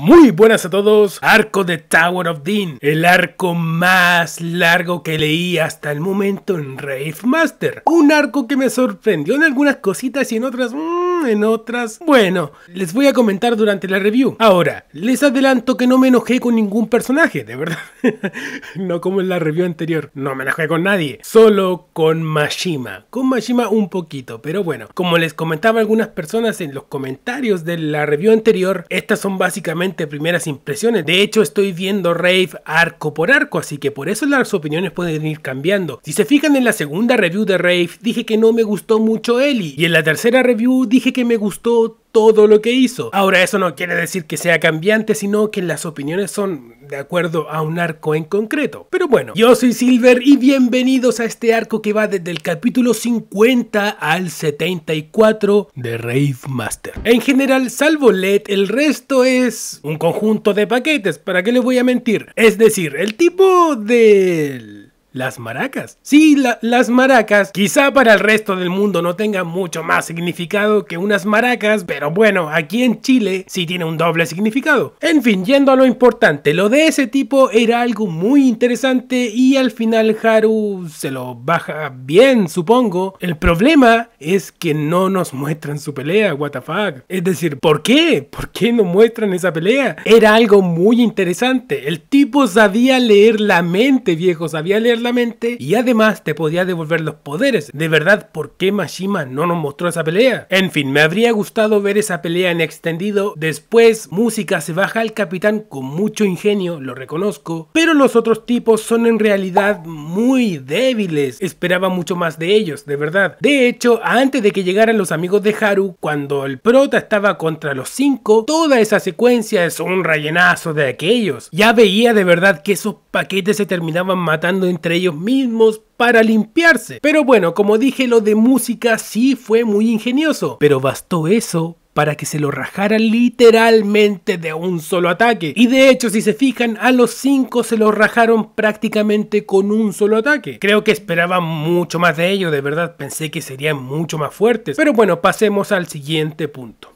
Muy buenas a todos, arco de Tower of Dean, el arco más largo que leí hasta el momento en Rave Master. Un arco que me sorprendió en algunas cositas y en otras... Mm, Mm, en otras... Bueno, les voy a comentar durante la review. Ahora, les adelanto que no me enojé con ningún personaje, de verdad. no como en la review anterior, no me enojé con nadie, solo con Mashima. Con Mashima un poquito, pero bueno, como les comentaba algunas personas en los comentarios de la review anterior, estas son básicamente primeras impresiones. De hecho, estoy viendo Rave arco por arco, así que por eso las opiniones pueden ir cambiando. Si se fijan en la segunda review de Rave, dije que no me gustó mucho Ellie, y en la tercera review dije que me gustó todo lo que hizo. Ahora eso no quiere decir que sea cambiante, sino que las opiniones son de acuerdo a un arco en concreto. Pero bueno, yo soy Silver y bienvenidos a este arco que va desde el capítulo 50 al 74 de Rave Master. En general, salvo LED, el resto es un conjunto de paquetes, ¿para qué les voy a mentir? Es decir, el tipo de las maracas. Sí, las maracas. Quizá para el resto del mundo no tenga mucho más significado que unas maracas, pero bueno, aquí en Chile sí tiene un doble significado. En fin, yendo a lo importante, lo de ese tipo era algo muy interesante y al final Haru se lo baja bien, supongo. El problema es que no nos muestran su pelea, what the fuck. Es decir, ¿por qué? ¿Por qué no muestran esa pelea? Era algo muy interesante. El tipo sabía leer la mente, viejo, sabía leer la mente y además te podía devolver los poderes. De verdad, ¿por qué Mashima no nos mostró esa pelea? En fin, me habría gustado ver esa pelea en extendido. Después, música se baja al capitán con mucho ingenio, lo reconozco, pero los otros tipos son en realidad muy débiles. Esperaba mucho más de ellos, de verdad. De hecho, antes de que llegaran los amigos de Haru, cuando el prota estaba contra los cinco, toda esa secuencia es un rellenazo de aquellos. Ya veía de verdad que esos paquetes se terminaban matando entre ellos mismos para limpiarse. Pero bueno, como dije, lo de música sí fue muy ingenioso, pero bastó eso para que se lo rajaran literalmente de un solo ataque. Y de hecho, si se fijan, a los 5 se lo rajaron prácticamente con un solo ataque. Creo que esperaba mucho más de ello, de verdad pensé que serían mucho más fuertes. Pero bueno, pasemos al siguiente punto.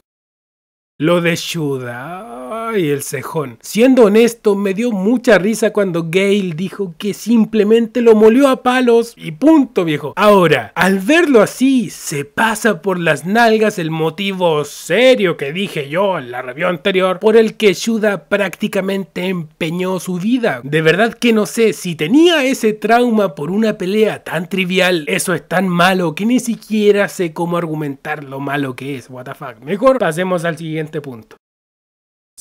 Lo de Shuda y el cejón. Siendo honesto, me dio mucha risa cuando Gale dijo que simplemente lo molió a palos y punto, viejo. Ahora, al verlo así, se pasa por las nalgas el motivo serio que dije yo en la review anterior por el que Shuda prácticamente empeñó su vida. De verdad que no sé, si tenía ese trauma por una pelea tan trivial, eso es tan malo que ni siquiera sé cómo argumentar lo malo que es, what the fuck. Mejor pasemos al siguiente punto.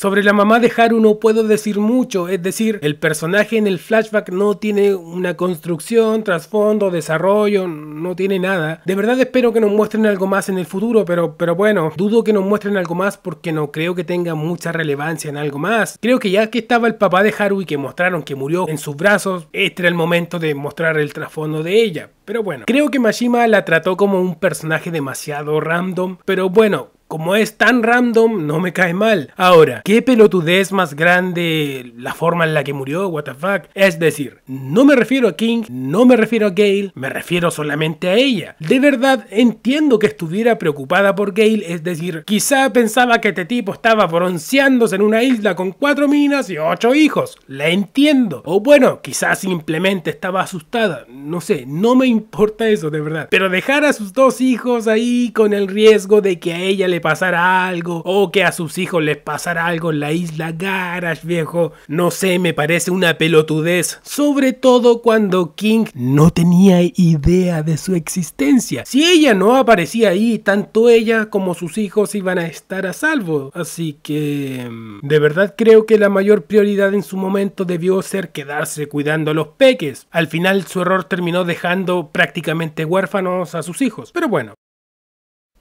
Sobre la mamá de Haru no puedo decir mucho, es decir, el personaje en el flashback no tiene una construcción, trasfondo, desarrollo, no tiene nada. De verdad espero que nos muestren algo más en el futuro, pero, pero bueno, dudo que nos muestren algo más porque no creo que tenga mucha relevancia en algo más. Creo que ya que estaba el papá de Haru y que mostraron que murió en sus brazos, este era el momento de mostrar el trasfondo de ella. Pero bueno, creo que Mashima la trató como un personaje demasiado random, pero bueno, como es tan random, no me cae mal. Ahora, ¿qué pelotudez más grande la forma en la que murió? ¿What the fuck? Es decir, no me refiero a King, no me refiero a Gale, me refiero solamente a ella. De verdad, entiendo que estuviera preocupada por Gale, es decir, quizá pensaba que este tipo estaba bronceándose en una isla con cuatro minas y ocho hijos. La entiendo. O bueno, quizá simplemente estaba asustada. No sé, no me importa eso de verdad. Pero dejar a sus dos hijos ahí con el riesgo de que a ella le pasara algo o que a sus hijos les pasara algo en la isla Garage, viejo. No sé, me parece una pelotudez. Sobre todo cuando King no tenía idea de su existencia. Si ella no aparecía ahí, tanto ella como sus hijos iban a estar a salvo. Así que... Mm, de verdad creo que la mayor prioridad en su momento debió ser quedarse cuidando a los peques. Al final su error terminó dejando prácticamente huérfanos a sus hijos. Pero bueno,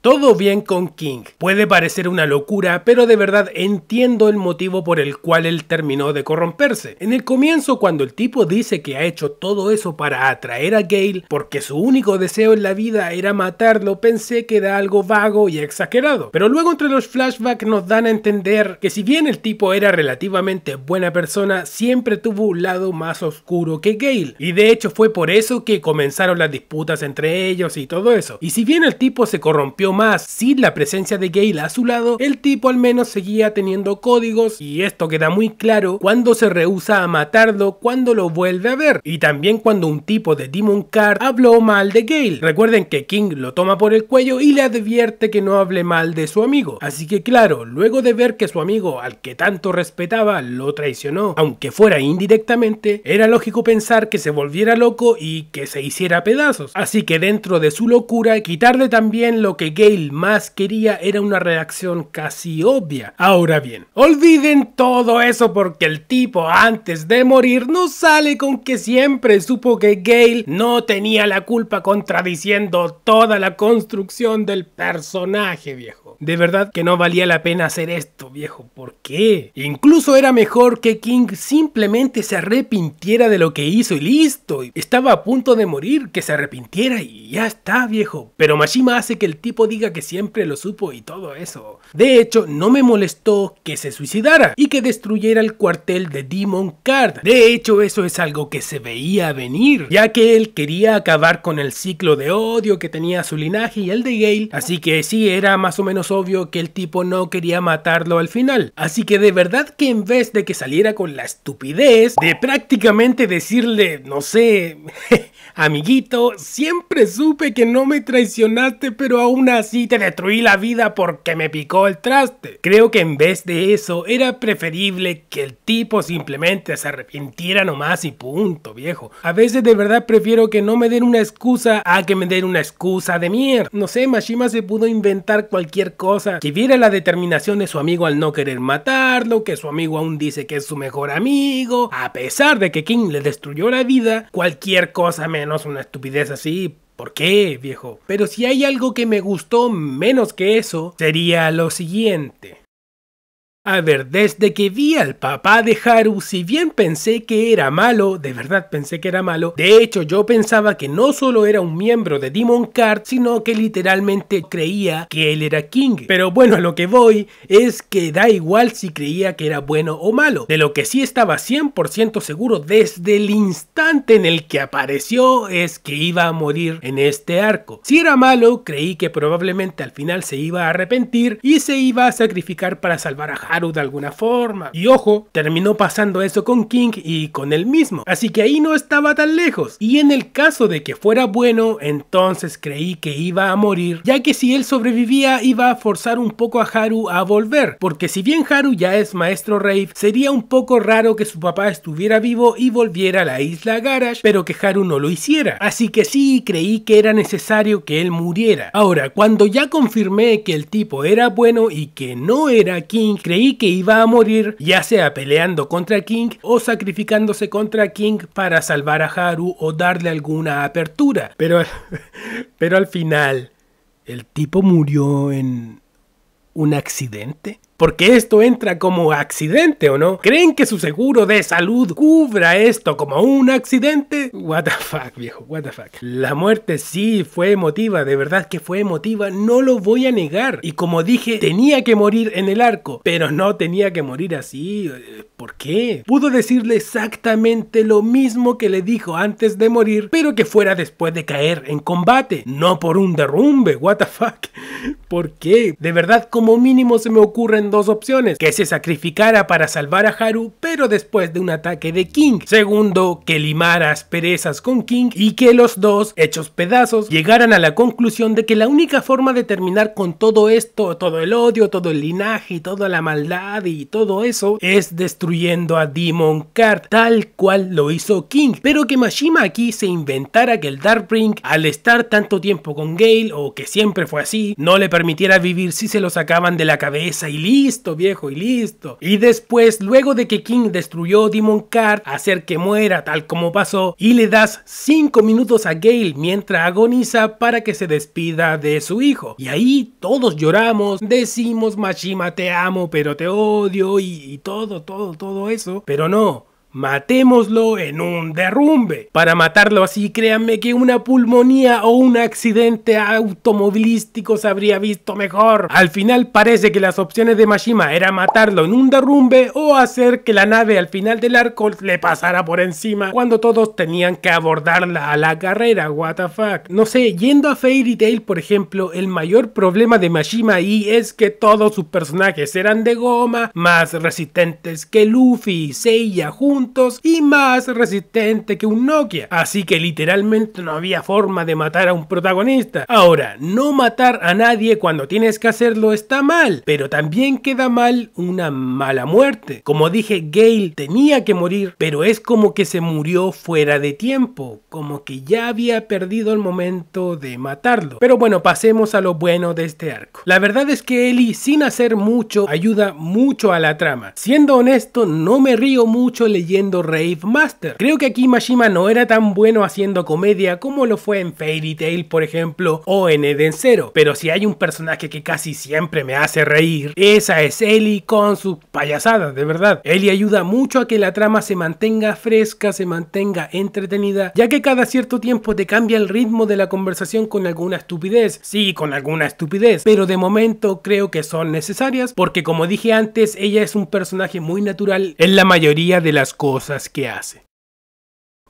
todo bien con King. Puede parecer una locura, pero de verdad entiendo el motivo por el cual él terminó de corromperse. En el comienzo, cuando el tipo dice que ha hecho todo eso para atraer a Gale, porque su único deseo en la vida era matarlo, pensé que era algo vago y exagerado. Pero luego entre los flashbacks nos dan a entender que si bien el tipo era relativamente buena persona, siempre tuvo un lado más oscuro que Gale. Y de hecho fue por eso que comenzaron las disputas entre ellos y todo eso. Y si bien el tipo se corrompió más. Sin la presencia de Gale a su lado, el tipo al menos seguía teniendo códigos y esto queda muy claro cuando se rehúsa a matarlo cuando lo vuelve a ver y también cuando un tipo de Demon Card habló mal de Gale. Recuerden que King lo toma por el cuello y le advierte que no hable mal de su amigo. Así que claro, luego de ver que su amigo al que tanto respetaba lo traicionó, aunque fuera indirectamente, era lógico pensar que se volviera loco y que se hiciera pedazos. Así que dentro de su locura, quitarle también lo que Gale más quería era una reacción casi obvia. Ahora bien, olviden todo eso porque el tipo antes de morir no sale con que siempre supo que Gale no tenía la culpa contradiciendo toda la construcción del personaje, viejo. De verdad que no valía la pena hacer esto, viejo. ¿Por qué? Incluso era mejor que King simplemente se arrepintiera de lo que hizo y listo. Estaba a punto de morir, que se arrepintiera y ya está, viejo. Pero Mashima hace que el tipo diga que siempre lo supo y todo eso. De hecho, no me molestó que se suicidara y que destruyera el cuartel de Demon Card. De hecho, eso es algo que se veía venir, ya que él quería acabar con el ciclo de odio que tenía su linaje y el de Gale, así que sí era más o menos obvio que el tipo no quería matarlo al final. Así que de verdad que en vez de que saliera con la estupidez de prácticamente decirle, no sé, amiguito, siempre supe que no me traicionaste, pero aún así así te destruí la vida porque me picó el traste. Creo que en vez de eso era preferible que el tipo simplemente se arrepintiera nomás y punto, viejo. A veces de verdad prefiero que no me den una excusa a que me den una excusa de mierda. No sé, Mashima se pudo inventar cualquier cosa. Que viera la determinación de su amigo al no querer matarlo, que su amigo aún dice que es su mejor amigo. A pesar de que King le destruyó la vida, cualquier cosa menos una estupidez así ¿Por qué, viejo? Pero si hay algo que me gustó menos que eso, sería lo siguiente. A ver, desde que vi al papá de Haru, si bien pensé que era malo, de verdad pensé que era malo, de hecho yo pensaba que no solo era un miembro de Demon Card, sino que literalmente creía que él era King. Pero bueno, a lo que voy es que da igual si creía que era bueno o malo. De lo que sí estaba 100% seguro desde el instante en el que apareció es que iba a morir en este arco. Si era malo, creí que probablemente al final se iba a arrepentir y se iba a sacrificar para salvar a Haru. Haru de alguna forma. Y ojo, terminó pasando eso con King y con él mismo, así que ahí no estaba tan lejos. Y en el caso de que fuera bueno, entonces creí que iba a morir, ya que si él sobrevivía iba a forzar un poco a Haru a volver, porque si bien Haru ya es maestro rave, sería un poco raro que su papá estuviera vivo y volviera a la isla Garage, pero que Haru no lo hiciera. Así que sí, creí que era necesario que él muriera. Ahora, cuando ya confirmé que el tipo era bueno y que no era King, creí y que iba a morir, ya sea peleando contra King o sacrificándose contra King para salvar a Haru o darle alguna apertura. Pero, pero al final, el tipo murió en un accidente porque esto entra como accidente o no. ¿Creen que su seguro de salud cubra esto como un accidente? What the fuck, viejo, what the fuck. La muerte sí fue emotiva, de verdad que fue emotiva, no lo voy a negar. Y como dije, tenía que morir en el arco, pero no tenía que morir así. Eh, ¿Por qué? Pudo decirle exactamente lo mismo que le dijo antes de morir, pero que fuera después de caer en combate, no por un derrumbe, what the fuck. ¿Por qué? De verdad, como mínimo se me ocurren dos opciones, que se sacrificara para salvar a Haru, pero después de un ataque de King. Segundo, que limara asperezas con King y que los dos, hechos pedazos, llegaran a la conclusión de que la única forma de terminar con todo esto, todo el odio, todo el linaje y toda la maldad y todo eso, es destruyendo a Demon Card, tal cual lo hizo King. Pero que Mashima aquí se inventara que el Dark Ring al estar tanto tiempo con Gale, o que siempre fue así, no le permitiera vivir si se lo sacaban de la cabeza y listo, viejo, y listo. Y después, luego de que King destruyó Demon Card, hacer que muera tal como pasó, y le das 5 minutos a Gale mientras agoniza para que se despida de su hijo. Y ahí todos lloramos, decimos Mashima te amo, pero te odio, y, y todo, todo, todo eso. Pero no, matémoslo en un derrumbe. Para matarlo así, créanme que una pulmonía o un accidente automovilístico se habría visto mejor. Al final parece que las opciones de Mashima era matarlo en un derrumbe o hacer que la nave al final del arco le pasara por encima cuando todos tenían que abordarla a la carrera, what the fuck. No sé, yendo a Fairy Tail por ejemplo, el mayor problema de Mashima Y es que todos sus personajes eran de goma, más resistentes que Luffy, Seiya, Jun y más resistente que un Nokia, así que literalmente no había forma de matar a un protagonista. Ahora, no matar a nadie cuando tienes que hacerlo está mal, pero también queda mal una mala muerte. Como dije, Gale tenía que morir, pero es como que se murió fuera de tiempo, como que ya había perdido el momento de matarlo. Pero bueno, pasemos a lo bueno de este arco. La verdad es que Ellie, sin hacer mucho, ayuda mucho a la trama. Siendo honesto, no me río mucho leyendo Rave Master. Creo que aquí Mashima no era tan bueno haciendo comedia como lo fue en Fairy Tail, por ejemplo, o en Eden Zero, pero si hay un personaje que casi siempre me hace reír, esa es Ellie con sus payasadas, de verdad. Ellie ayuda mucho a que la trama se mantenga fresca, se mantenga entretenida, ya que cada cierto tiempo te cambia el ritmo de la conversación con alguna estupidez, sí, con alguna estupidez, pero de momento creo que son necesarias porque como dije antes, ella es un personaje muy natural en la mayoría de las cosas que hace.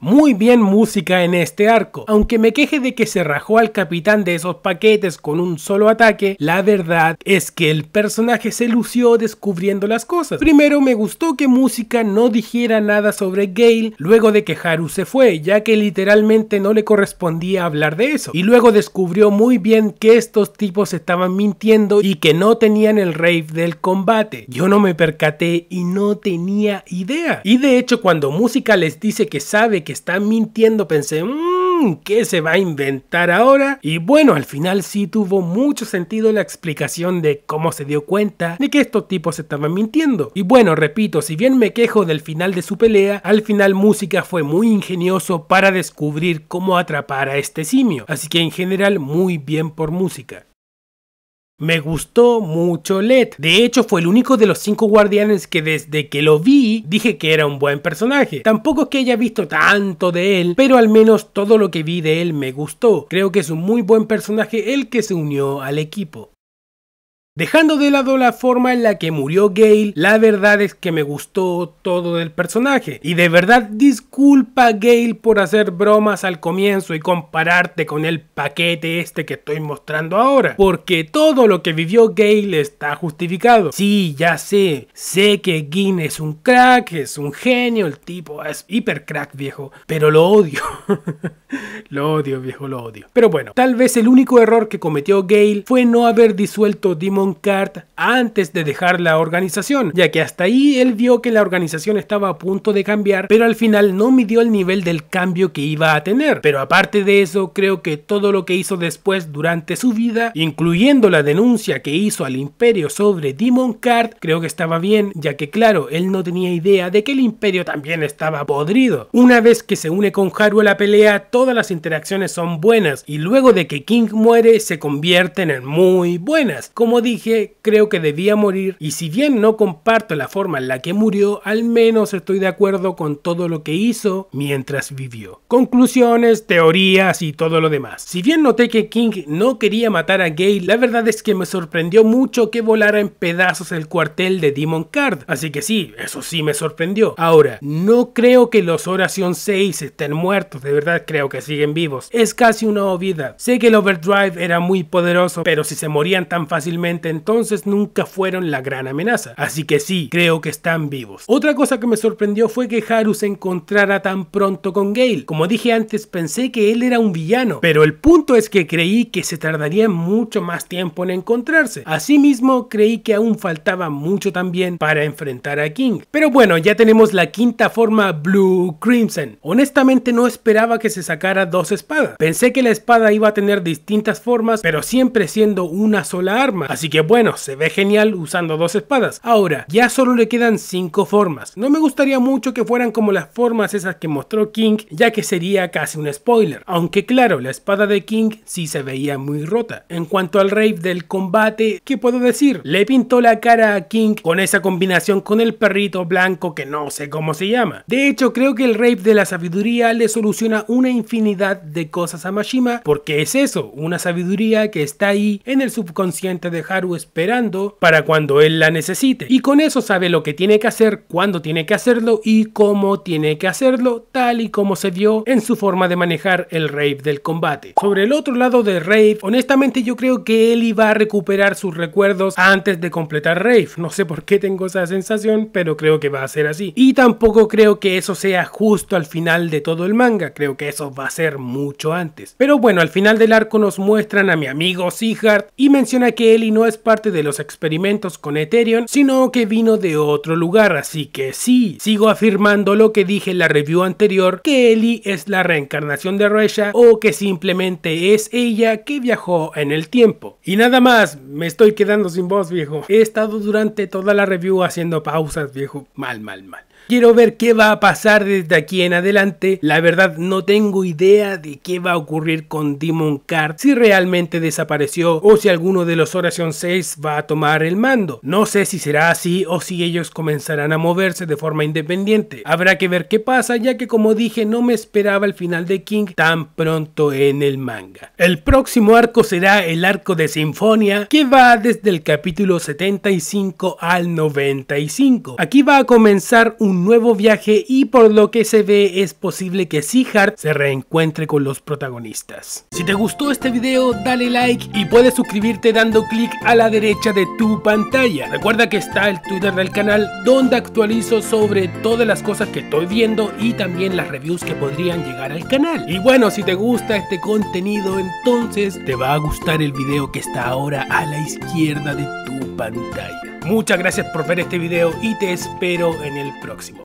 Muy bien música en este arco, aunque me queje de que se rajó al capitán de esos paquetes con un solo ataque, la verdad es que el personaje se lució descubriendo las cosas. Primero me gustó que música no dijera nada sobre Gale luego de que Haru se fue, ya que literalmente no le correspondía hablar de eso, y luego descubrió muy bien que estos tipos estaban mintiendo y que no tenían el rave del combate. Yo no me percaté y no tenía idea. Y de hecho cuando música les dice que sabe que están está mintiendo, pensé, mmm, ¿qué se va a inventar ahora? Y bueno, al final sí tuvo mucho sentido la explicación de cómo se dio cuenta de que estos tipos estaban mintiendo. Y bueno, repito, si bien me quejo del final de su pelea, al final Música fue muy ingenioso para descubrir cómo atrapar a este simio. Así que en general muy bien por Música. Me gustó mucho Led. De hecho, fue el único de los cinco guardianes que desde que lo vi dije que era un buen personaje. Tampoco es que haya visto tanto de él, pero al menos todo lo que vi de él me gustó. Creo que es un muy buen personaje el que se unió al equipo. Dejando de lado la forma en la que murió Gale, la verdad es que me gustó todo del personaje. Y de verdad disculpa Gale por hacer bromas al comienzo y compararte con el paquete este que estoy mostrando ahora. Porque todo lo que vivió Gale está justificado. Sí, ya sé, sé que Gin es un crack, es un genio, el tipo es hiper crack viejo, pero lo odio. lo odio viejo, lo odio. Pero bueno, tal vez el único error que cometió Gale fue no haber disuelto Demon Kart Card antes de dejar la organización, ya que hasta ahí él vio que la organización estaba a punto de cambiar, pero al final no midió el nivel del cambio que iba a tener. Pero aparte de eso, creo que todo lo que hizo después durante su vida, incluyendo la denuncia que hizo al imperio sobre Demon Card, creo que estaba bien, ya que claro, él no tenía idea de que el imperio también estaba podrido. Una vez que se une con Haru a la pelea, todas las interacciones son buenas y luego de que King muere se convierten en muy buenas. Como dije, creo que debía morir y si bien no comparto la forma en la que murió, al menos estoy de acuerdo con todo lo que hizo mientras vivió. Conclusiones, teorías y todo lo demás. Si bien noté que King no quería matar a Gale la verdad es que me sorprendió mucho que volara en pedazos el cuartel de Demon Card, así que sí, eso sí me sorprendió. Ahora, no creo que los Oración 6 estén muertos, de verdad creo que siguen vivos. Es casi una obviedad. Sé que el Overdrive era muy poderoso, pero si se morían tan fácilmente entonces nunca fueron la gran amenaza, así que sí, creo que están vivos. Otra cosa que me sorprendió fue que Haru se encontrara tan pronto con Gale. Como dije antes, pensé que él era un villano, pero el punto es que creí que se tardaría mucho más tiempo en encontrarse. Asimismo, creí que aún faltaba mucho también para enfrentar a King. Pero bueno, ya tenemos la quinta forma Blue Crimson. Honestamente no esperaba que se sacara dos espadas. Pensé que la espada iba a tener distintas formas, pero siempre siendo una sola arma, así que bueno, se ve genial usando dos espadas. Ahora, ya solo le quedan cinco formas. No me gustaría mucho que fueran como las formas esas que mostró King, ya que sería casi un spoiler. Aunque claro, la espada de King sí se veía muy rota. En cuanto al rape del combate, ¿qué puedo decir? Le pintó la cara a King con esa combinación con el perrito blanco que no sé cómo se llama. De hecho, creo que el rave de la sabiduría le soluciona una infinidad de cosas a Mashima, porque es eso, una sabiduría que está ahí en el subconsciente de Haru esperando para cuando él la necesite. Y con eso sabe lo que tiene que hacer, cuándo tiene que hacerlo y cómo tiene que hacerlo, tal y como se vio en su forma de manejar el Rave del combate. Sobre el otro lado de Rave, honestamente yo creo que él va a recuperar sus recuerdos antes de completar Rave. No sé por qué tengo esa sensación, pero creo que va a ser así. Y tampoco creo que eso sea justo al final de todo el manga, creo que eso va a ser mucho antes. Pero bueno, al final del arco nos muestran a mi amigo Sigurd y menciona que Ellie no es parte de los experimentos con Ethereum, sino que vino de otro lugar, así que sí, sigo afirmando lo que dije en la review anterior, que Ellie es la reencarnación de Resha o que simplemente es ella que viajó en el tiempo. Y nada más, me estoy quedando sin voz, viejo. He estado durante toda la review haciendo pausas, viejo. Mal, mal, mal. Quiero ver qué va a pasar desde aquí en adelante. La verdad no tengo idea de qué va a ocurrir con Demon Card, si realmente desapareció o si alguno de los oraciones va a tomar el mando. No sé si será así o si ellos comenzarán a moverse de forma independiente. Habrá que ver qué pasa ya que como dije no me esperaba el final de King tan pronto en el manga. El próximo arco será el arco de Sinfonia que va desde el capítulo 75 al 95. Aquí va a comenzar un nuevo viaje y por lo que se ve es posible que Seahart se reencuentre con los protagonistas. Si te gustó este video dale like y puedes suscribirte dando clic a a la derecha de tu pantalla. Recuerda que está el Twitter del canal donde actualizo sobre todas las cosas que estoy viendo y también las reviews que podrían llegar al canal. Y bueno, si te gusta este contenido, entonces te va a gustar el video que está ahora a la izquierda de tu pantalla. Muchas gracias por ver este video y te espero en el próximo.